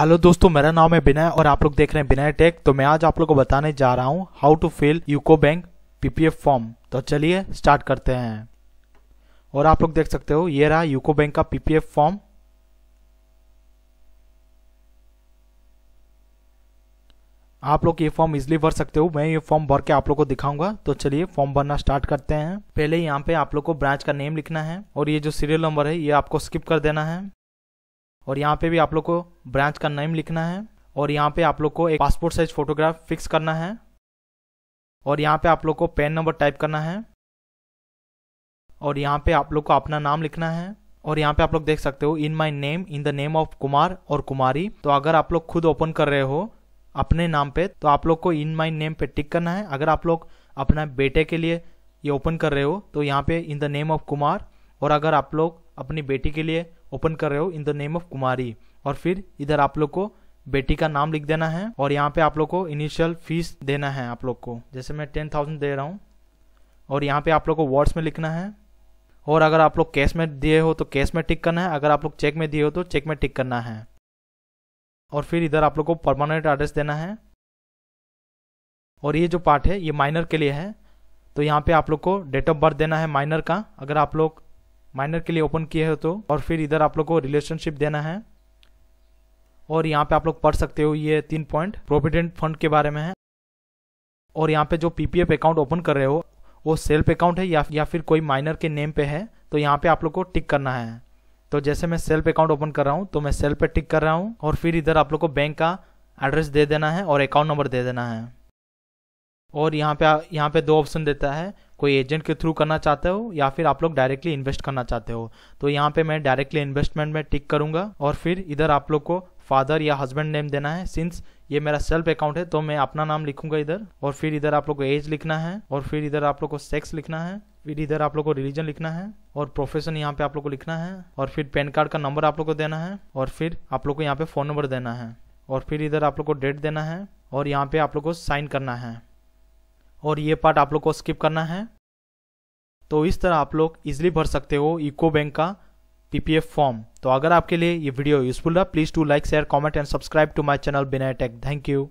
hello दोस्तों मेरा नाम है विनय और आप लोग देख रहे हैं विनय टेक तो मैं आज आप लोग को बताने जा रहा हूँ how to fill UCO Bank PPF form तो चलिए स्टार्ट करते हैं और आप लोग देख सकते हो ये रहा यूको बैंक का पीपीएफ फॉर्म आप लोग ये फॉर्म इजिली भर सकते हो मैं ये फॉर्म भर के आप लोग को दिखाऊंगा तो चलिए फॉर्म भरना स्टार्ट करते हैं पहले यहाँ पे आप लोग को ब्रांच का नेम लिखना है और ये जो सीरियल नंबर है ये आपको स्किप कर देना है और यहाँ पे भी आप लोग को ब्रांच का नेम लिखना है और यहाँ पे आप लोग को एक पासपोर्ट साइज फोटोग्राफ फिक्स करना है और यहाँ पे आप लोग को पेन नंबर टाइप करना है और यहाँ पे आप लोग को अपना नाम लिखना है और यहाँ पे आप लोग देख सकते हो in my name in the name of Kumar और कुमारी तो अगर आप लोग खुद ओपन कर रहे हो अपने नाम पे तो आप लोग को इन माई नेम पे टिक करना है अगर आप लोग अपना बेटे के लिए ये ओपन कर रहे हो तो यहाँ पे in the name of Kumar और अगर आप लोग अपनी बेटी के लिए ओपन कर रहे हो in the name of Kumari और फिर इधर आप लोग को बेटी का नाम लिख देना है और यहाँ पे आप लोग को इनिशियल फीस देना है आप लोग को जैसे मैं टेन थाउजेंड दे रहा हूँ और यहाँ पे आप लोग को वर्ड्स में लिखना है और अगर आप लोग कैश में दिए हो तो कैश में टिक करना है अगर आप लोग चेक में दिए हो तो चेक में टिक करना है और फिर इधर आप लोग को परमानेंट एड्रेस देना है और ये जो पार्ट है ये माइनर के लिए है तो यहाँ पे आप लोग को डेट ऑफ बर्थ देना है माइनर का अगर आप लोग माइनर के लिए ओपन किए हो तो और फिर इधर आप लोग को रिलेशनशिप देना है और यहाँ पे आप लोग पढ़ सकते हो ये तीन पॉइंट प्रोविडेंट फंड के बारे में है और यहाँ पे जो पीपीएफ अकाउंट ओपन कर रहे हो वो सेल्फ अकाउंट है या या फिर कोई माइनर के नेम पे है तो यहाँ पे आप लोग को टिक करना है तो जैसे मैं सेल्फ अकाउंट ओपन कर रहा हूँ तो मैं सेल्फ पे टिक कर रहा हूँ और फिर इधर आप लोग को बैंक का एड्रेस दे देना है और अकाउंट नंबर दे देना है और यहाँ पे यहाँ पे दो ऑप्शन देता है कोई एजेंट के थ्रू करना चाहते हो या फिर आप लोग डायरेक्टली इन्वेस्ट करना चाहते हो तो यहाँ पे मैं डायरेक्टली इन्वेस्टमेंट में टिक करूँगा और फिर इधर आप लोग को फादर या हस्बैंड नेम देना है सिंस ये मेरा सेल्फ अकाउंट है तो मैं अपना नाम लिखूंगा इधर और फिर इधर आप लोग को एज लिखना है और फिर इधर आप लोग को सेक्स लिखना है फिर इधर आप लोग को रिलीजन लिखना है और प्रोफेशन यहाँ पे आप लोग को लिखना है और फिर पैन कार्ड का नंबर आप लोग को देना है और फिर आप लोग को यहाँ पे फ़ोन नंबर देना है और फिर इधर आप लोग को डेट देना है और यहाँ पे आप लोग को साइन करना है और ये पार्ट आप लोग को स्किप करना है तो इस तरह आप लोग इजिली भर सकते हो इको बैंक का पीपीएफ फॉर्म तो अगर आपके लिए ये वीडियो यूजफुल रहा please to like share comment and subscribe to my channel Bina tech thank you